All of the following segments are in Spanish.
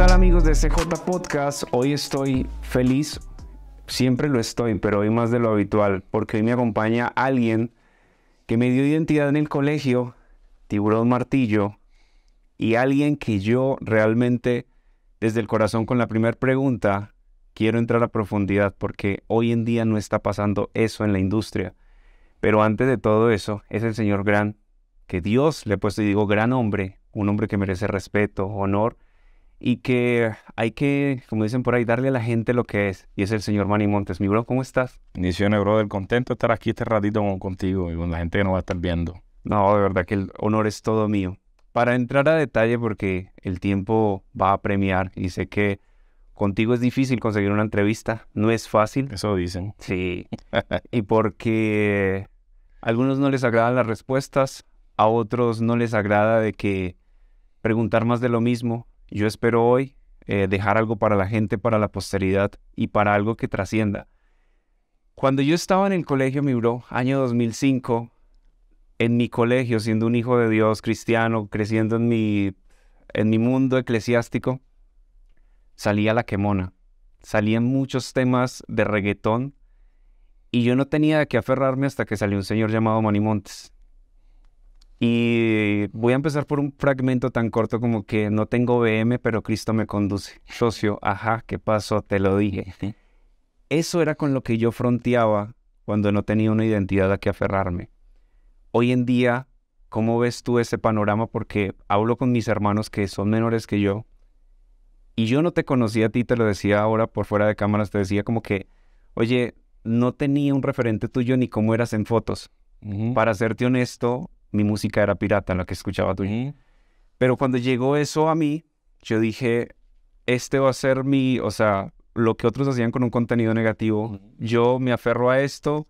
Hola amigos de CJ Podcast? Hoy estoy feliz, siempre lo estoy, pero hoy más de lo habitual, porque hoy me acompaña alguien que me dio identidad en el colegio, Tiburón Martillo, y alguien que yo realmente desde el corazón con la primera pregunta quiero entrar a profundidad porque hoy en día no está pasando eso en la industria. Pero antes de todo eso, es el señor Gran, que Dios le ha puesto, y digo, gran hombre, un hombre que merece respeto, honor y que hay que, como dicen por ahí, darle a la gente lo que es. Y es el señor Manny Montes. Mi bro, ¿cómo estás? bro, del Contento de estar aquí este ratito contigo y con la gente que nos va a estar viendo. No, de verdad que el honor es todo mío. Para entrar a detalle, porque el tiempo va a premiar y sé que contigo es difícil conseguir una entrevista. No es fácil. Eso dicen. Sí. y porque a algunos no les agradan las respuestas, a otros no les agrada de que preguntar más de lo mismo yo espero hoy eh, dejar algo para la gente, para la posteridad y para algo que trascienda. Cuando yo estaba en el colegio, mi bro, año 2005, en mi colegio, siendo un hijo de Dios cristiano, creciendo en mi, en mi mundo eclesiástico, salía la quemona. Salían muchos temas de reggaetón y yo no tenía que aferrarme hasta que salió un señor llamado Manny Montes. Y voy a empezar por un fragmento tan corto como que no tengo BM, pero Cristo me conduce. Socio, ajá, ¿qué pasó? Te lo dije. Eso era con lo que yo fronteaba cuando no tenía una identidad a que aferrarme. Hoy en día, ¿cómo ves tú ese panorama? Porque hablo con mis hermanos que son menores que yo. Y yo no te conocía a ti, te lo decía ahora por fuera de cámaras, te decía como que, oye, no tenía un referente tuyo ni cómo eras en fotos. Para serte honesto, mi música era pirata, en la que escuchaba tú. Pero cuando llegó eso a mí, yo dije, este va a ser mi, o sea, lo que otros hacían con un contenido negativo, yo me aferro a esto,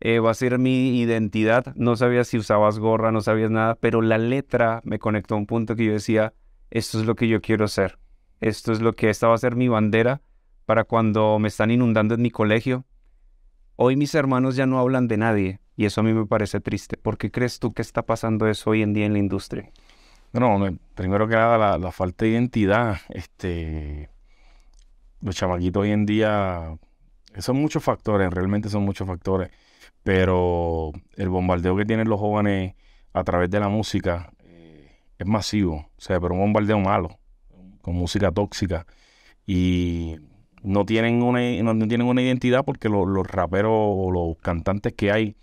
eh, va a ser mi identidad. No sabía si usabas gorra, no sabías nada, pero la letra me conectó a un punto que yo decía, esto es lo que yo quiero ser, esto es lo que esta va a ser mi bandera para cuando me están inundando en mi colegio. Hoy mis hermanos ya no hablan de nadie, y eso a mí me parece triste. ¿Por qué crees tú que está pasando eso hoy en día en la industria? Bueno, primero que nada, la, falta de identidad. Este, los chavaquitos hoy en día son muchos factores, realmente son muchos factores. Pero el bombardeo que tienen los jóvenes a través de la música eh, es masivo. O sea, pero un bombardeo malo, con música tóxica. Y no tienen una, no, tienen una identidad porque los raperos o los cantantes que hay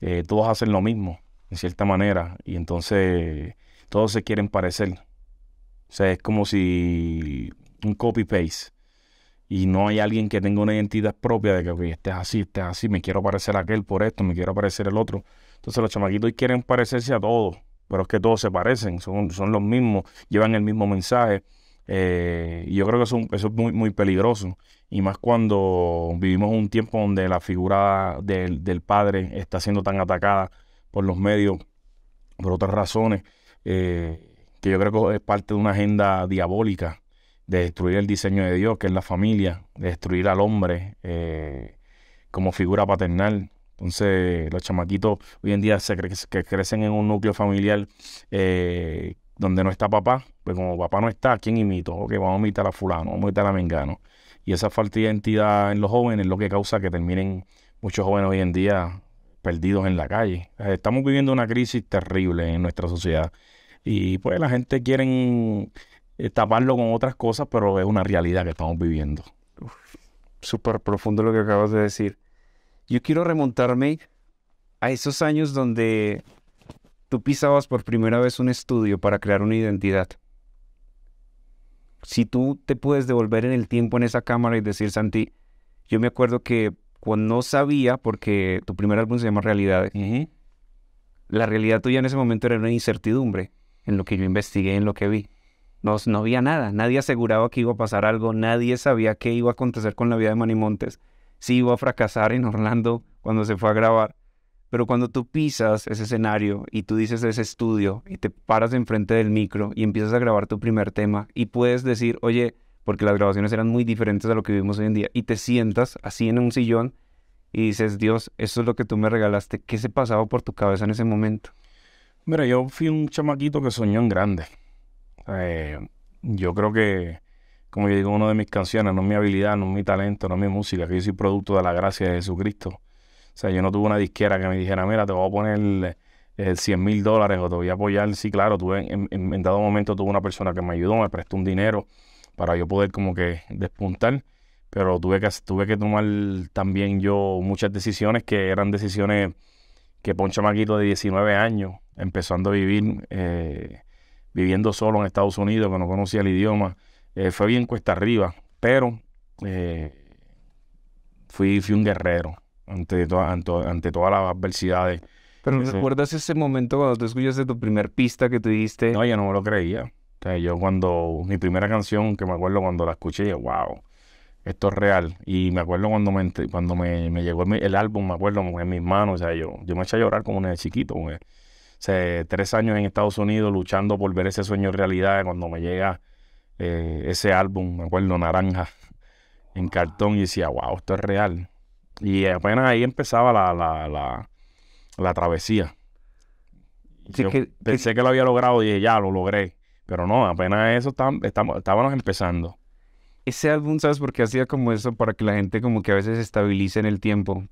eh, todos hacen lo mismo, en cierta manera, y entonces todos se quieren parecer. O sea, es como si un copy-paste. Y no hay alguien que tenga una identidad propia de que, este así, este así, me quiero parecer aquel por esto, me quiero parecer el otro. Entonces los chamaquitos quieren parecerse a todos, pero es que todos se parecen, son, son los mismos, llevan el mismo mensaje. Eh, y yo creo que eso, eso es muy, muy peligroso y más cuando vivimos un tiempo donde la figura del, padre está siendo tan atacada por los medios, por otras razones, eh, que yo creo que es parte de una agenda diabólica de destruir el diseño de Dios, que es la familia, de destruir al hombre eh, como figura paternal. Entonces, los chamaquitos hoy en día se crecen en un núcleo familiar eh, donde no está papá, pues como papá no está, quién imito? Ok, vamos a imitar a fulano, vamos a imitar a mengano. Y esa falta de identidad en los jóvenes es lo que causa que terminen muchos jóvenes hoy en día perdidos en la calle. Eh, estamos viviendo una crisis terrible en nuestra sociedad. Y pues la gente quiere eh, taparlo con otras cosas, pero es una realidad que estamos viviendo. Súper profundo lo que acabas de decir. Yo quiero remontarme a esos años donde tú pisabas por primera vez un estudio para crear una identidad si tú te puedes devolver en el tiempo en esa cámara y decir, Santi, yo me acuerdo que cuando no sabía, porque tu primer álbum se llama Realidades, la realidad tuya en ese momento era una incertidumbre en lo que yo investigué, en lo que vi. No, no había nada, nadie aseguraba que iba a pasar algo, nadie sabía qué iba a acontecer con la vida de Manny Montes, si iba a fracasar en Orlando cuando se fue a grabar. Pero cuando tú pisas ese escenario y tú dices ese estudio y te paras enfrente del micro y empiezas a grabar tu primer tema y puedes decir, oye, porque las grabaciones eran muy diferentes a lo que vivimos hoy en día, y te sientas así en un sillón y dices, Dios, eso es lo que tú me regalaste, ¿qué se pasaba por tu cabeza en ese momento? Mira, yo fui un chamaquito que soñó en grande. Eh, yo creo que, como yo digo, una de mis canciones, no es mi habilidad, no es mi talento, no es mi música, que yo soy producto de la gracia de Jesucristo. O sea, yo no tuve una disquera que me dijera, mira, te voy a poner eh, 100 mil dólares o te voy a apoyar. Sí, claro, tuve, en, en, dado momento tuve una persona que me ayudó, me prestó un dinero para yo poder como que despuntar, pero tuve que, tuve que tomar también yo muchas decisiones que eran decisiones que poncho maquito de 19 años, empezando a vivir, eh, viviendo solo en Estados Unidos, que no conocía el idioma, eh, fue bien cuesta arriba, pero eh, fui, fui un guerrero ante, todas las adversidades. Pero ¿recuerdas ese momento cuando tú escuchaste tu primer pista que tuviste. diste? No, yo no me lo creía. O sea, yo cuando, mi primera canción, que me acuerdo cuando la escuché, yo, wow, esto es real. Y me acuerdo cuando me, cuando me, llegó el, álbum, me acuerdo en mis manos, o sea, yo, yo me eché a llorar como un chiquito. o tres años en Estados Unidos luchando por ver ese sueño realidad, cuando me llega eh, ese álbum, me acuerdo, naranja, en cartón, y decía, wow, esto es real. Y apenas ahí empezaba la, travesía. pensé que... lo había logrado y dije, ya, lo logré. Pero no, apenas eso estábamos empezando. Ese álbum, ¿sabes por qué hacía como eso? Para que la gente como que a veces se estabilice en el tiempo.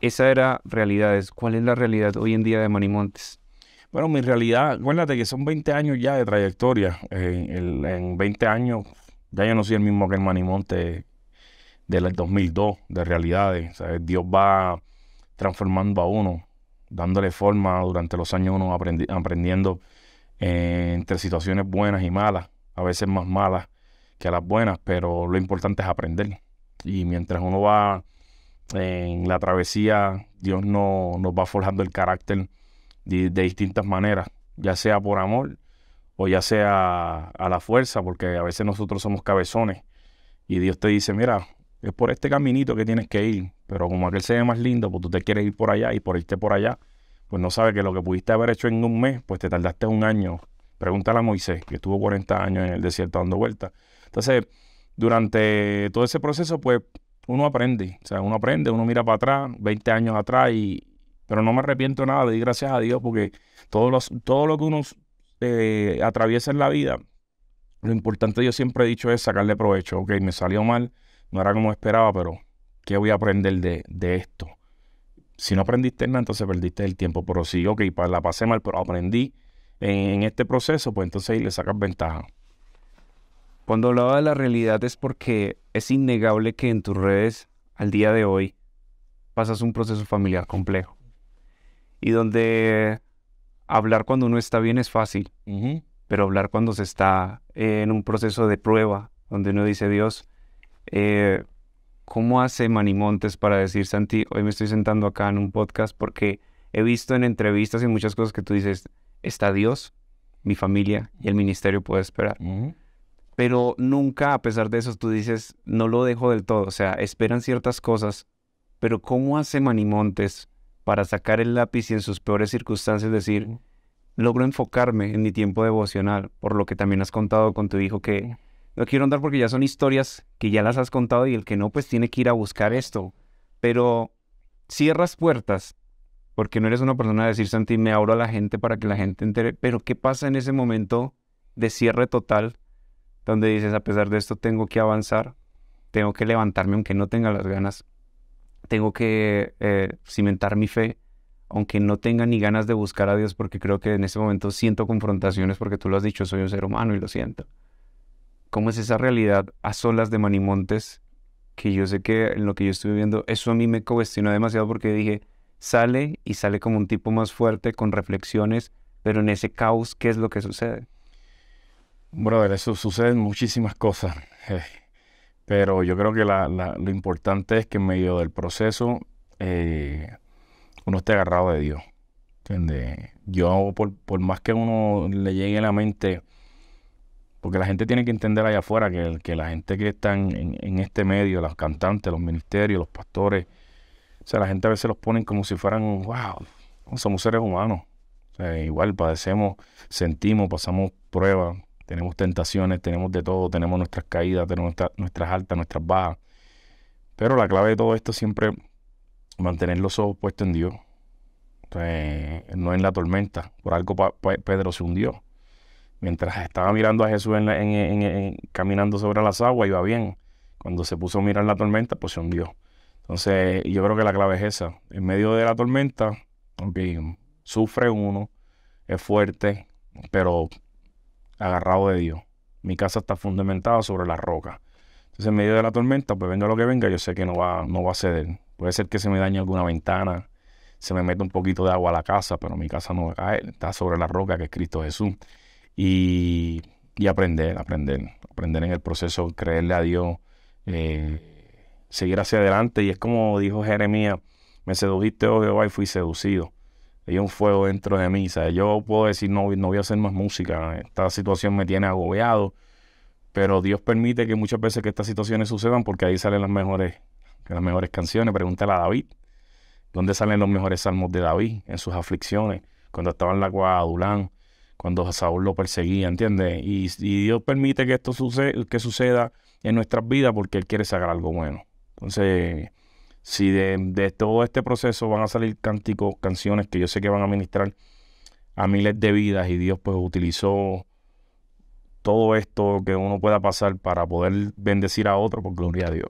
Esa era realidades. ¿Cuál es la realidad hoy en día de Manimontes? Bueno, mi realidad, acuérdate que son 20 años ya de trayectoria. Eh, en 20 años ya yo no soy el mismo que el Manimonte del 2002, de realidades. Dios va transformando a uno, dándole forma durante los años, uno aprendiendo eh, entre situaciones buenas y malas, a veces más malas que las buenas, pero lo importante es aprender. Y mientras uno va en la travesía, Dios no, nos va forjando el carácter de, distintas maneras, ya sea por amor o ya sea a la fuerza, porque a veces nosotros somos cabezones y Dios te dice, mira, es por este caminito que tienes que ir, pero como aquel se ve más lindo, pues tú te quieres ir por allá y por irte por allá, pues no sabes que lo que pudiste haber hecho en un mes, pues te tardaste un año. Pregúntale a Moisés, que estuvo 40 años en el desierto dando vueltas. Entonces, durante todo ese proceso, pues uno aprende, o sea, uno aprende, uno mira para atrás, 20 años atrás, y, pero no me arrepiento nada, le di gracias a Dios porque todo, los, todo lo que uno eh, atraviesa en la vida, lo importante yo siempre he dicho es sacarle provecho, ok, me salió mal, no era como esperaba, pero ¿qué voy a aprender de, de esto? Si no aprendiste nada, entonces perdiste el tiempo. Pero si, ok, la pasé mal, pero aprendí en, este proceso, pues entonces ahí le sacas ventaja. Cuando hablaba de la realidad es porque es innegable que en tus redes, al día de hoy, pasas un proceso familiar complejo. Y donde hablar cuando uno está bien es fácil, pero hablar cuando se está en un proceso de prueba, donde uno dice, Dios, eh, ¿cómo hace Manimontes para decir, Santi, hoy me estoy sentando acá en un podcast? Porque he visto en entrevistas y muchas cosas que tú dices, está Dios, mi familia y el ministerio puede esperar. Pero nunca, a pesar de eso, tú dices, no lo dejo del todo. O sea, esperan ciertas cosas, pero ¿cómo hace Manimontes para sacar el lápiz y en sus peores circunstancias decir, logro enfocarme en mi tiempo devocional, por lo que también has contado con tu hijo que no quiero andar porque ya son historias que ya las has contado y el que no, pues tiene que ir a buscar esto. Pero cierras puertas, porque no eres una persona de decir, Santi, me abro a la gente para que la gente entere. Pero ¿qué pasa en ese momento de cierre total, donde dices, a pesar de esto, tengo que avanzar, tengo que levantarme aunque no tenga las ganas, tengo que eh, cimentar mi fe? aunque no tenga ni ganas de buscar a Dios, porque creo que en ese momento siento confrontaciones, porque tú lo has dicho, soy un ser humano y lo siento cómo es esa realidad a solas de Manimontes, que yo sé que en lo que yo estoy viviendo, eso a mí me cuestionó demasiado porque dije, sale y sale como un tipo más fuerte, con reflexiones, pero en ese caos, ¿qué es lo que sucede? Brother, eso suceden muchísimas cosas, eh, pero yo creo que lo importante es que en medio del proceso eh, uno esté agarrado de Dios. Yo, por, por más que uno le llegue a la mente, porque la gente tiene que entender allá afuera que, que la gente que está en, este medio, los cantantes, los ministerios, los pastores, o sea, la gente a veces los ponen como si fueran, wow, somos seres humanos. igual padecemos, sentimos, pasamos pruebas, tenemos tentaciones, tenemos de todo, tenemos nuestras caídas, tenemos nuestras altas, nuestras bajas. Pero la clave de todo esto siempre mantener los ojos puestos en Dios, eh, no en la tormenta. Por algo Pedro se hundió. Mientras estaba mirando a Jesús en caminando sobre las aguas, iba bien. Cuando se puso a mirar la tormenta, pues se hundió. Entonces, yo creo que la clave es esa. En medio de la tormenta, aunque sufre uno, es fuerte, pero agarrado de Dios. Mi casa está fundamentada sobre la roca. Entonces, en medio de la tormenta, pues venga lo que venga, yo sé que no va, no va a ceder. Puede ser que se me dañe alguna ventana, se me meta un poquito de agua a la casa, pero mi casa no va a caer, está sobre la roca que es Cristo Jesús y, aprender, aprender, aprender en el proceso, creerle a Dios, eh, seguir hacia adelante. Y es como dijo Jeremías, me sedujiste, oh y fui seducido. Hay un fuego dentro de mí. Yo puedo decir, no, no voy a hacer más música. Esta situación me tiene agobiado. Pero Dios permite que muchas veces que estas situaciones sucedan porque ahí salen las mejores, las mejores canciones. Pregúntale a David. ¿Dónde salen los mejores salmos de David? En sus aflicciones. Cuando estaba en la Guadalán, cuando Saúl lo perseguía, ¿entiendes? Y, Dios permite que esto suceda, que suceda en nuestras vidas porque Él quiere sacar algo bueno. Entonces, si de, todo este proceso van a salir cánticos, canciones que yo sé que van a ministrar a miles de vidas y Dios pues utilizó todo esto que uno pueda pasar para poder bendecir a otro por pues, gloria a Dios.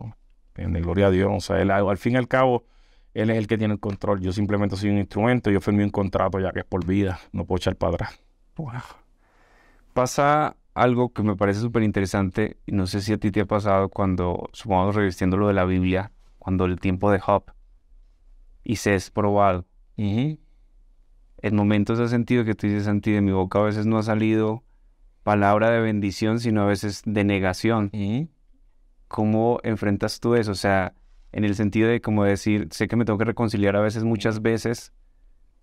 ¿Entiendes? Gloria a Dios. O sea, al fin y al cabo, Él es el que tiene el control. Yo simplemente soy un instrumento. Yo firmé un contrato ya que es por vida. No puedo echar para atrás pasa algo que me parece súper interesante, y no sé si a ti te ha pasado cuando, supongamos, revistiendo lo de la Biblia, cuando el tiempo de Job y se es probado. En momentos ha sentido que tú dices, Santi, de mi boca a veces no ha salido palabra de bendición, sino a veces de negación. ¿Cómo enfrentas tú eso? O sea, en el sentido de como decir, sé que me tengo que reconciliar a veces, muchas veces,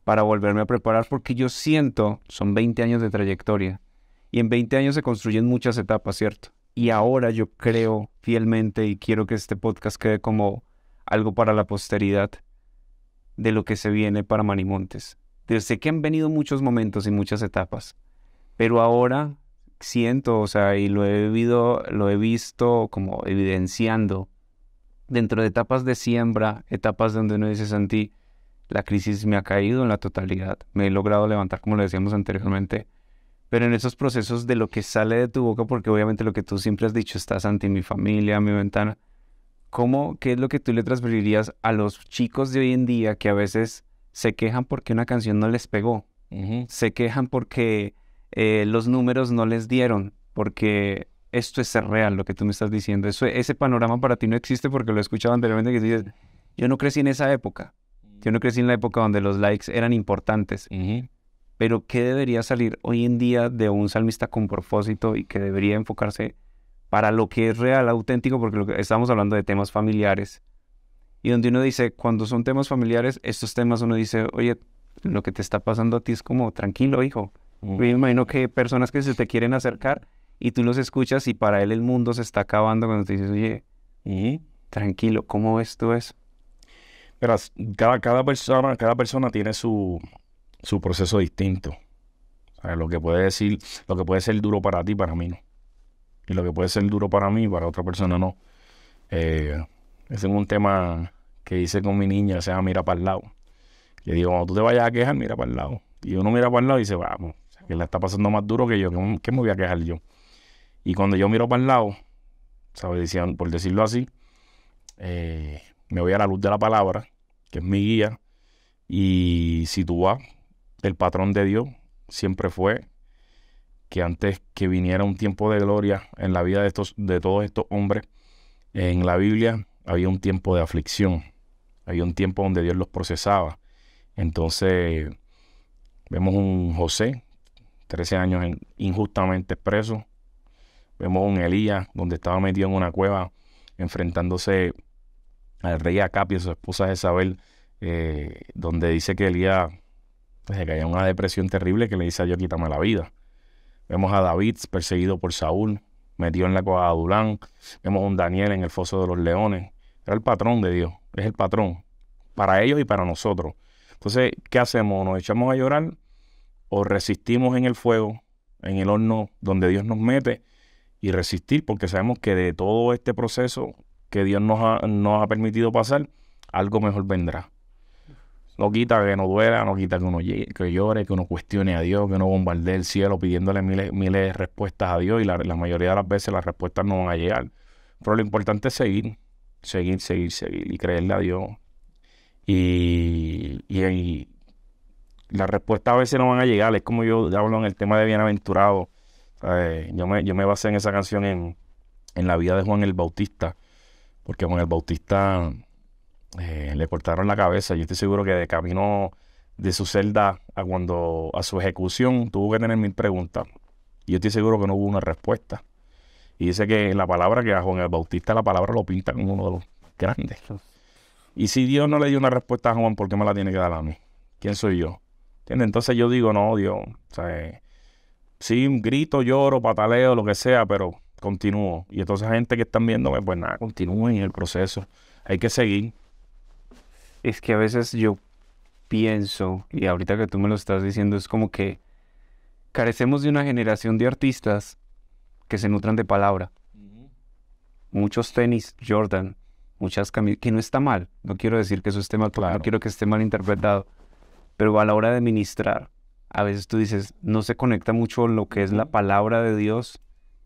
para volverme a preparar porque yo siento, son 20 años de trayectoria y en 20 años se construyen muchas etapas, ¿cierto? Y ahora yo creo fielmente y quiero que este podcast quede como algo para la posteridad de lo que se viene para Manimontes. Sé que han venido muchos momentos y muchas etapas, pero ahora siento, o sea, y lo he vivido, lo he visto como evidenciando dentro de etapas de siembra, etapas donde uno dice, Santi, la crisis me ha caído en la totalidad, me he logrado levantar como le decíamos anteriormente, pero en esos procesos de lo que sale de tu boca, porque obviamente lo que tú siempre has dicho, estás ante mi familia, mi ventana, ¿cómo, qué es lo que tú le transferirías a los chicos de hoy en día que a veces se quejan porque una canción no les pegó? Se quejan porque eh, los números no les dieron, porque esto es real, lo que tú me estás diciendo. ese panorama para ti no existe porque lo he escuchado anteriormente que dices, yo no crecí en esa época. Yo no crecí en la época donde los likes eran importantes. Pero ¿qué debería salir hoy en día de un salmista con propósito y que debería enfocarse para lo que es real, auténtico? Porque estamos hablando de temas familiares. Y donde uno dice, cuando son temas familiares, estos temas uno dice, oye, lo que te está pasando a ti es como, tranquilo, hijo. Me imagino que personas que se te quieren acercar y tú los escuchas y para él el mundo se está acabando cuando te dices, oye, tranquilo, ¿cómo ves tú eso? cada, cada, persona, cada persona tiene su, proceso distinto. lo que puede decir, lo que puede ser duro para ti, para mí no. Y lo que puede ser duro para mí, para otra persona no. Eh, ese es un tema que hice con mi niña, o sea, mira para el lado. Le digo, cuando tú te vayas a quejar, mira para el lado. Y uno mira para el lado y dice, vamos, que la está pasando más duro que yo, ¿qué, me voy a quejar yo? Y cuando yo miro para el lado, ¿sabes? Decían, por decirlo así, eh, me voy a la luz de la palabra que es mi guía. Y si tú vas, el patrón de Dios siempre fue que antes que viniera un tiempo de gloria en la vida de, estos, de todos estos hombres, en la Biblia había un tiempo de aflicción, había un tiempo donde Dios los procesaba. Entonces, vemos un José, 13 años injustamente preso. Vemos un Elías, donde estaba metido en una cueva, enfrentándose al rey Acap y a su esposa Jezabel... Eh, donde dice que Elías día... Pues, se cayó en una depresión terrible que le dice a Dios quítame la vida. Vemos a David perseguido por Saúl, metido en la cueva de Adulán. Vemos a un Daniel en el foso de los leones. Era el patrón de Dios, es el patrón para ellos y para nosotros. Entonces, ¿qué hacemos? ¿Nos echamos a llorar o resistimos en el fuego, en el horno donde Dios nos mete y resistir porque sabemos que de todo este proceso que Dios nos ha, nos ha permitido pasar, algo mejor vendrá. No quita que no duela, no quita que uno llore, que uno cuestione a Dios, que uno bombardee el cielo pidiéndole miles, miles de respuestas a Dios y la, mayoría de las veces las respuestas no van a llegar. Pero lo importante es seguir, seguir, seguir, seguir y creerle a Dios. Y, y, las respuestas a veces no van a llegar. Es como yo hablo en el tema de bienaventurado. Eh, yo, me, basé en esa canción en la vida de Juan el Bautista porque Juan el Bautista eh, le cortaron la cabeza. Yo estoy seguro que de camino de su celda a cuando a su ejecución tuvo que tener mil preguntas. Y yo estoy seguro que no hubo una respuesta. Y dice que la palabra que a Juan el Bautista la palabra lo pinta como uno de los grandes. Y si Dios no le dio una respuesta a Juan, ¿por qué me la tiene que dar a mí? ¿Quién soy yo? ¿Entiendes? Entonces yo digo, no, Dios, o sea, eh, sí, grito, lloro, pataleo, lo que sea, pero continúo. Y entonces gente que están viéndome, pues nada, continúen el proceso. Hay que seguir. Es que a veces yo pienso, y ahorita que tú me lo estás diciendo, es como que carecemos de una generación de artistas que se nutran de palabra. Muchos tenis, Jordan, muchas camisas, que no está mal. No quiero decir que eso esté mal, no quiero que esté mal interpretado. Pero a la hora de ministrar, a veces tú dices, no se conecta mucho lo que es la palabra de Dios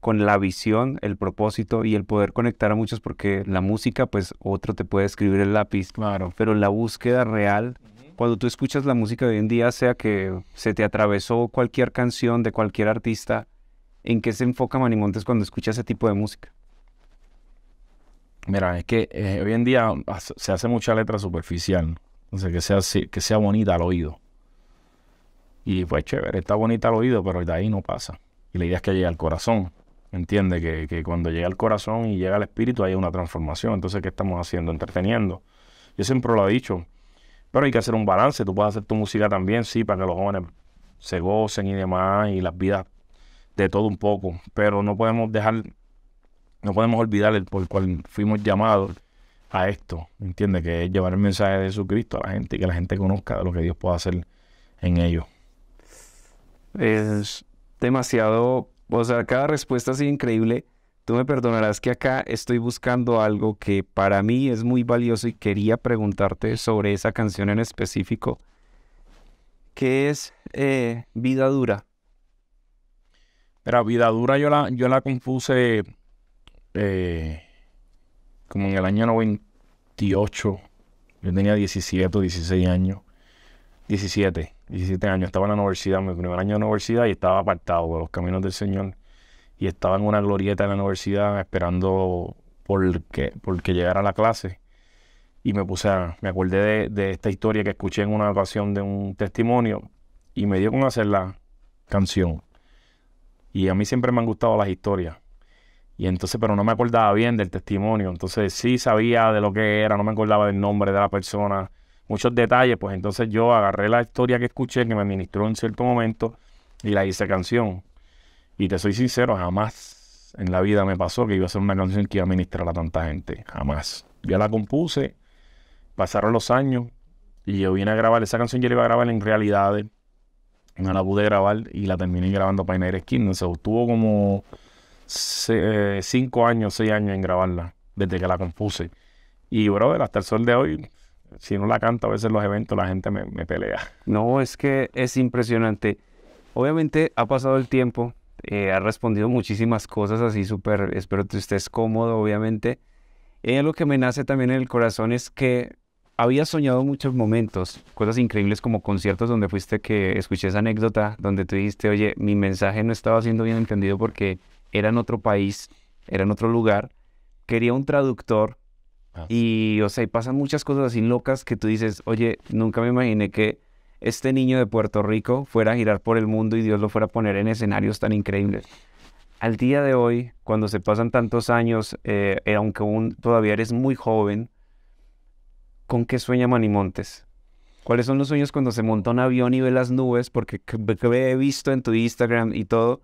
con la visión, el propósito y el poder conectar a muchos porque la música, pues otro te puede escribir el lápiz. Claro. Pero la búsqueda real, cuando tú escuchas la música de hoy en día, sea que se te atravesó cualquier canción de cualquier artista, ¿en qué se enfoca Manimontes cuando escucha ese tipo de música? Mira, es que eh, hoy en día se hace mucha letra superficial. O sea, que sea, que sea bonita al oído. Y pues chévere, está bonita al oído, pero de ahí no pasa. Y la idea es que llegue al corazón. Entiende que, que cuando llega al corazón y llega al espíritu hay una transformación. Entonces, ¿qué estamos haciendo? Entreteniendo. Yo siempre lo he dicho. Pero hay que hacer un balance. Tú puedes hacer tu música también, sí, para que los jóvenes se gocen y demás, y las vidas de todo un poco. Pero no podemos dejar, no podemos olvidar el por el cual fuimos llamados a esto. entiende Que es llevar el mensaje de Jesucristo a la gente y que la gente conozca lo que Dios puede hacer en ellos. Es demasiado o sea, cada respuesta ha sido increíble. Tú me perdonarás que acá estoy buscando algo que para mí es muy valioso y quería preguntarte sobre esa canción en específico, que es eh, Vida Dura. Vida Dura yo la, yo la compuse eh, como en el año 98. Yo tenía 17 o 16 años. 17, 17 años. Estaba en la universidad, mi primer año de universidad, y estaba apartado de los caminos del Señor. Y estaba en una glorieta en la universidad esperando porque, porque llegara la clase. Y me puse a, me acordé de, esta historia que escuché en una ocasión de un testimonio y me dio con hacer la canción. Y a mí siempre me han gustado las historias. Y entonces, pero no me acordaba bien del testimonio. Entonces sí sabía de lo que era, no me acordaba del nombre de la persona muchos detalles, pues entonces yo agarré la historia que escuché, que me ministró en cierto momento, y la hice canción. Y te soy sincero, jamás en la vida me pasó que iba a ser una canción que iba a ministrar a tanta gente. Jamás. Yo la compuse, pasaron los años, y yo vine a grabar esa canción, yo la iba a grabar en realidad... No la pude grabar y la terminé grabando para Inner Skin. O sea, estuvo como eh, cinco años, seis años en grabarla, desde que la compuse. Y, brother, hasta el sol de hoy, si no la canto a veces los eventos la gente me, pelea. No, es que es impresionante. Obviamente ha pasado el tiempo, eh, ha respondido muchísimas cosas así súper, espero que estés cómodo, obviamente. Y lo que me nace también en el corazón es que había soñado muchos momentos, cosas increíbles como conciertos donde fuiste que escuché esa anécdota, donde tú dijiste, oye, mi mensaje no estaba siendo bien entendido porque era en otro país, era en otro lugar, quería un traductor Ah. Y, o sea, pasan muchas cosas así locas que tú dices, oye, nunca me imaginé que este niño de Puerto Rico fuera a girar por el mundo y Dios lo fuera a poner en escenarios tan increíbles. Al día de hoy, cuando se pasan tantos años, eh, eh, aunque aún todavía eres muy joven, ¿con qué sueña Manimontes? ¿Cuáles son los sueños cuando se monta un avión y ve las nubes? Porque he visto en tu Instagram y todo,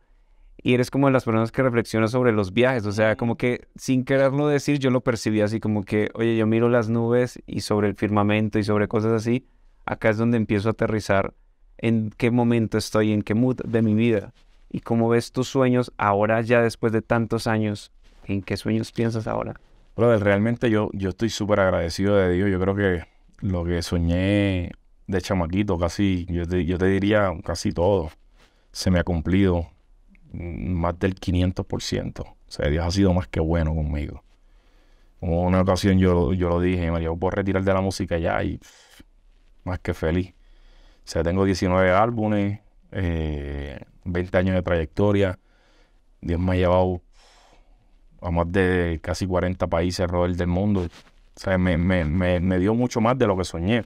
y eres como de las personas que reflexionan sobre los viajes, o sea, como que sin quererlo decir, yo lo percibí así como que, oye, yo miro las nubes y sobre el firmamento y sobre cosas así, acá es donde empiezo a aterrizar en qué momento estoy, en qué mood de mi vida y cómo ves tus sueños ahora ya después de tantos años, en qué sueños piensas ahora. Brother, realmente yo, yo estoy súper agradecido de Dios, yo creo que lo que soñé de chamaquito, casi, yo yo te diría casi todo, se me ha cumplido más del 500%. O sea, Dios ha sido más que bueno conmigo. una ocasión yo, yo lo dije, María, puedo retirar de la música ya y más que feliz. O sea, tengo 19 álbumes, eh, 20 años de trayectoria. Dios me ha llevado a más de casi 40 países alrededor del mundo. O sea, me, me, me, me dio mucho más de lo que soñé.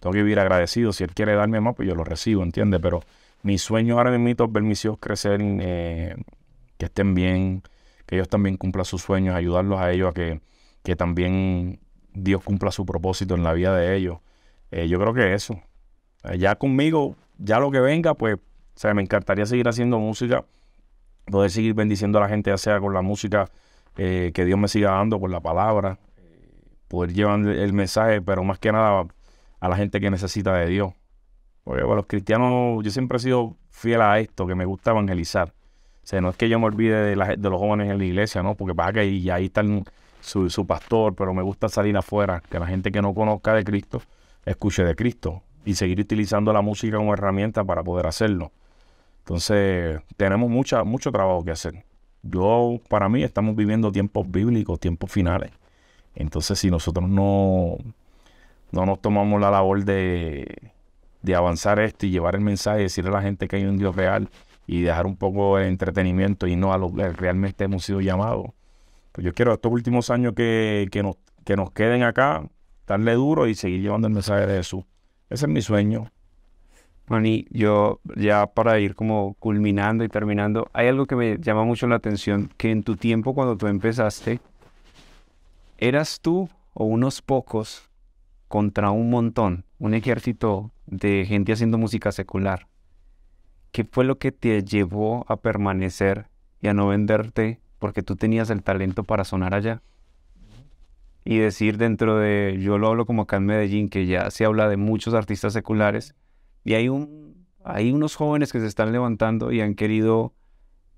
Tengo que vivir agradecido. Si Él quiere darme más, pues yo lo recibo, ¿entiendes? Pero mi sueño ahora mismo es ver crecer, eh, que estén bien, que ellos también cumplan sus sueños, ayudarlos a ellos a que, también Dios cumpla su propósito en la vida de ellos. Eh, yo creo que eso. Eh, ya conmigo, ya lo que venga, pues, o me encantaría seguir haciendo música, poder seguir bendiciendo a la gente, ya sea con la música que Dios me siga dando, con la palabra, poder llevar el mensaje, pero más que nada a la gente que necesita de Dios los cristianos, yo siempre he sido fiel a esto, que me gusta evangelizar. O sea, no es que yo me olvide de, los jóvenes en la iglesia, ¿no? Porque pasa que ahí está su, pastor, pero me gusta salir afuera, que la gente que no conozca de Cristo escuche de Cristo y seguir utilizando la música como herramienta para poder hacerlo. Entonces, tenemos mucha, mucho trabajo que hacer. Yo, para mí, estamos viviendo tiempos bíblicos, tiempos finales. Entonces, si nosotros no, no nos tomamos la labor de, de avanzar esto y llevar el mensaje, decirle a la gente que hay un Dios real y dejar un poco el entretenimiento y no a lo que realmente hemos sido llamados. Pues yo quiero estos últimos años que, que, nos, que nos queden acá, darle duro y seguir llevando el mensaje de Jesús. Ese es mi sueño. Mani, yo ya para ir como culminando y terminando, hay algo que me llama mucho la atención, que en tu tiempo cuando tú empezaste, eras tú o unos pocos contra un montón, un ejército de gente haciendo música secular. ¿Qué fue lo que te llevó a permanecer y a no venderte porque tú tenías el talento para sonar allá? Y decir dentro de, yo lo hablo como acá en Medellín, que ya se habla de muchos artistas seculares, y hay, un, hay unos jóvenes que se están levantando y han querido,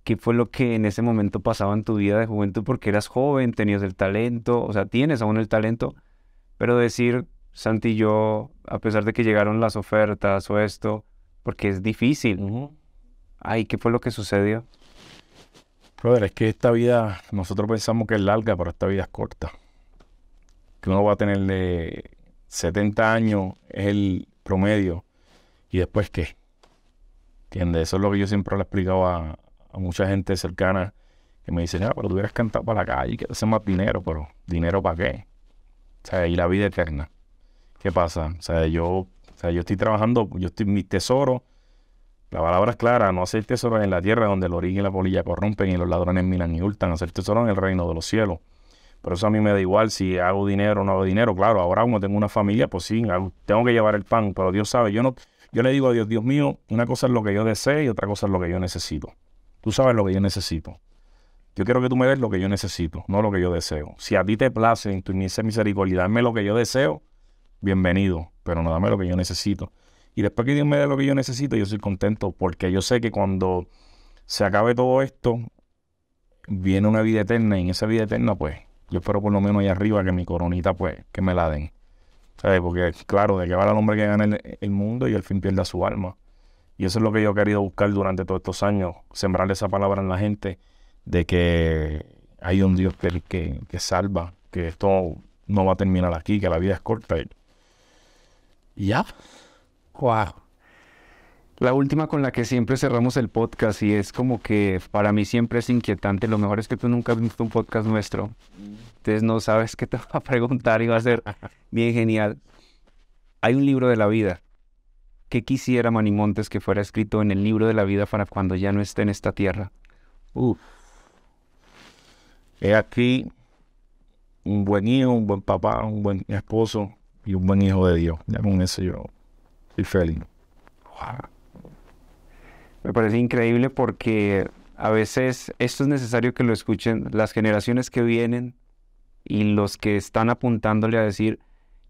¿qué fue lo que en ese momento pasaba en tu vida de juventud? Porque eras joven, tenías el talento, o sea, tienes aún el talento, pero decir, Santi y yo, a pesar de que llegaron las ofertas o esto, porque es difícil. Ay, ¿qué fue lo que sucedió? Brother, es que esta vida, nosotros pensamos que es larga, pero esta vida es corta. Que uno va a tener de 70 años, es el promedio. ¿Y después qué? ¿Entiendes? Eso es lo que yo siempre le he explicado a, mucha gente cercana que me dice, ah, pero tú hubieras cantado para la calle, que hace más dinero, pero ¿dinero para qué? O sea, y la vida eterna. ¿qué pasa? O sea, yo, sea, yo estoy trabajando, yo estoy, mi tesoro, la palabra es clara, no hacer tesoro en la tierra donde el origen y la polilla corrompen y los ladrones miran y hurtan, hacer tesoro en el reino de los cielos. Pero eso a mí me da igual si hago dinero o no hago dinero. Claro, ahora como tengo una familia, pues sí, tengo que llevar el pan, pero Dios sabe, yo no, yo le digo a Dios, Dios mío, una cosa es lo que yo deseo y otra cosa es lo que yo necesito. Tú sabes lo que yo necesito. Yo quiero que tú me des lo que yo necesito, no lo que yo deseo. Si a ti te place en tu misericordia darme lo que yo deseo, bienvenido, pero no dame lo que yo necesito. Y después que Dios me dé lo que yo necesito, yo soy contento, porque yo sé que cuando se acabe todo esto, viene una vida eterna, y en esa vida eterna, pues, yo espero por lo menos allá arriba que mi coronita, pues, que me la den. ¿Sabes? Porque, claro, de que va el hombre que gana el, mundo y al fin pierda su alma. Y eso es lo que yo he querido buscar durante todos estos años, sembrarle esa palabra en la gente de que hay un Dios que, que salva, que esto no va a terminar aquí, que la vida es corta. ¿Ya? Wow. La última con la que siempre cerramos el podcast y es como que para mí siempre es inquietante. Lo mejor es que tú nunca has visto un podcast nuestro. Entonces no sabes qué te va a preguntar y va a ser bien genial. Hay un libro de la vida. ¿Qué quisiera Manimontes que fuera escrito en el libro de la vida para cuando ya no esté en esta tierra? Uf. He aquí un buen hijo, un buen papá, un buen esposo, y un buen hijo de Dios. Ya con eso yo soy feliz. Me parece increíble porque a veces esto es necesario que lo escuchen las generaciones que vienen y los que están apuntándole a decir,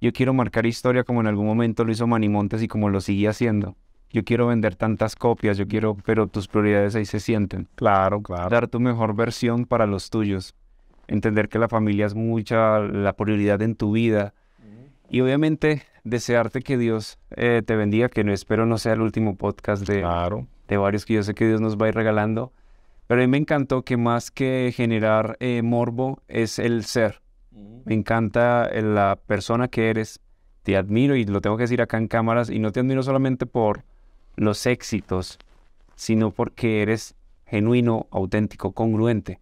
yo quiero marcar historia como en algún momento lo hizo Manimontes y como lo sigue haciendo. Yo quiero vender tantas copias, yo quiero, pero tus prioridades ahí se sienten. Claro, claro. Dar tu mejor versión para los tuyos. Entender que la familia es mucha, la prioridad en tu vida y obviamente desearte que Dios eh, te bendiga, que no espero no sea el último podcast de, varios que yo sé que Dios nos va a ir regalando. Pero a mí me encantó que más que generar eh, morbo es el ser. Me encanta eh, la persona que eres. Te admiro y lo tengo que decir acá en cámaras. Y no te admiro solamente por los éxitos, sino porque eres genuino, auténtico, congruente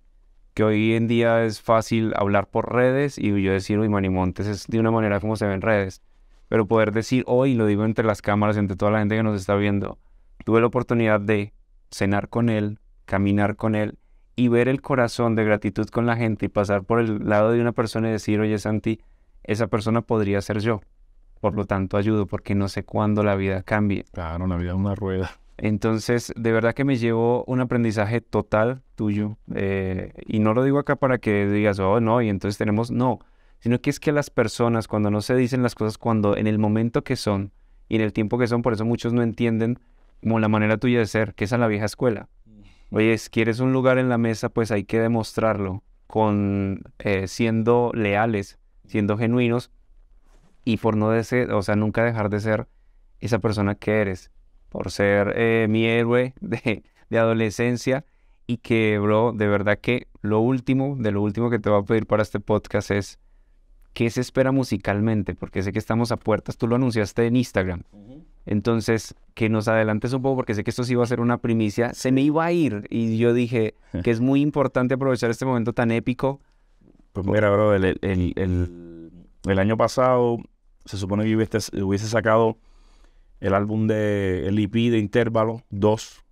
hoy en día es fácil hablar por redes y yo decir, Mani Montes, es de una manera como se ven redes. Pero poder decir hoy, lo digo entre las cámaras, entre toda la gente que nos está viendo, tuve la oportunidad de cenar con él, caminar con él y ver el corazón de gratitud con la gente y pasar por el lado de una persona y decir, oye Santi, esa persona podría ser yo. Por lo tanto, ayudo porque no sé cuándo la vida cambie. Claro, la vida es una rueda. Entonces, de verdad que me llevó un aprendizaje total tuyo. Eh, y no lo digo acá para que digas, oh, no, y entonces tenemos, no, sino que es que las personas, cuando no se dicen las cosas, cuando en el momento que son y en el tiempo que son, por eso muchos no entienden como la manera tuya de ser, que es a la vieja escuela. Oye, si quieres un lugar en la mesa, pues hay que demostrarlo con eh, siendo leales, siendo genuinos y por no desear, o sea, nunca dejar de ser esa persona que eres por ser eh, mi héroe de, de adolescencia y que, bro, de verdad que lo último, de lo último que te voy a pedir para este podcast es qué se espera musicalmente, porque sé que estamos a puertas, tú lo anunciaste en Instagram. Entonces, que nos adelantes un poco, porque sé que esto sí iba a ser una primicia, se me iba a ir y yo dije que es muy importante aprovechar este momento tan épico. Pues mira, bro, el, el, el, año pasado se supone que hubiese, hubiese sacado el álbum de el e de Intervalo 2.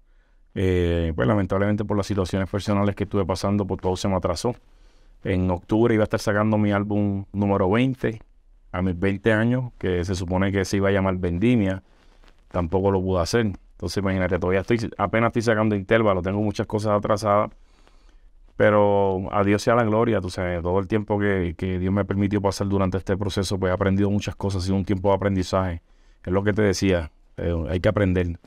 Eh, pues lamentablemente por las situaciones personales que estuve pasando, por pues todo se me atrasó. En octubre iba a estar sacando mi álbum número 20, a mis 20 años, que se supone que se iba a llamar Vendimia. Tampoco lo pude hacer. Entonces imagínate, todavía estoy, apenas estoy sacando Intervalo, tengo muchas cosas atrasadas. Pero a Dios sea la gloria, tú sabes, todo el tiempo que, que Dios me permitió pasar durante este proceso, pues he aprendido muchas cosas, ha sido un tiempo de aprendizaje. Es lo que te decía, eh, hay que aprender.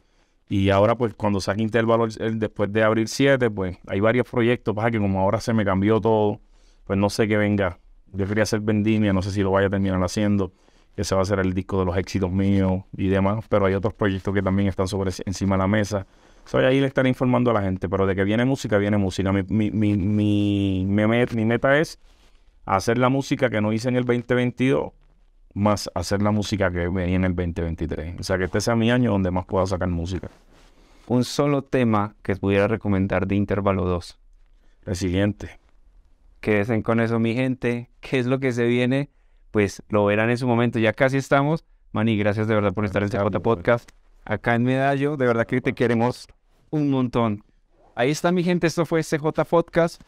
Y ahora, pues, cuando saque Intervalo después de abrir 7, pues, hay varios proyectos. Pasa que como ahora se me cambió todo, pues no sé qué venga. Yo quería hacer Vendimia, no sé si lo vaya a terminar haciendo. Ese va a ser el disco de los éxitos míos y demás. Pero hay otros proyectos que también están sobre encima de la mesa. Soy ahí le estaré informando a la gente. Pero de que viene música, viene música. Mi, mi, mi meta es hacer la música que no hice en el 2022 más hacer la música que venía en el 2023. O sea, que este sea mi año donde más pueda sacar música. Un solo tema que pudiera recomendar de Intervalo 2. El siguiente. Quédense con eso, mi gente. ¿Qué es lo que se viene? Pues lo verán en su momento. Ya casi estamos. Mani, gracias de verdad por estar en CJ Podcast. Acá en Medallo, de verdad que te queremos un montón. Ahí está mi gente, esto fue CJ Podcast.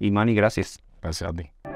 Y Manny, gracias. Gracias a ti.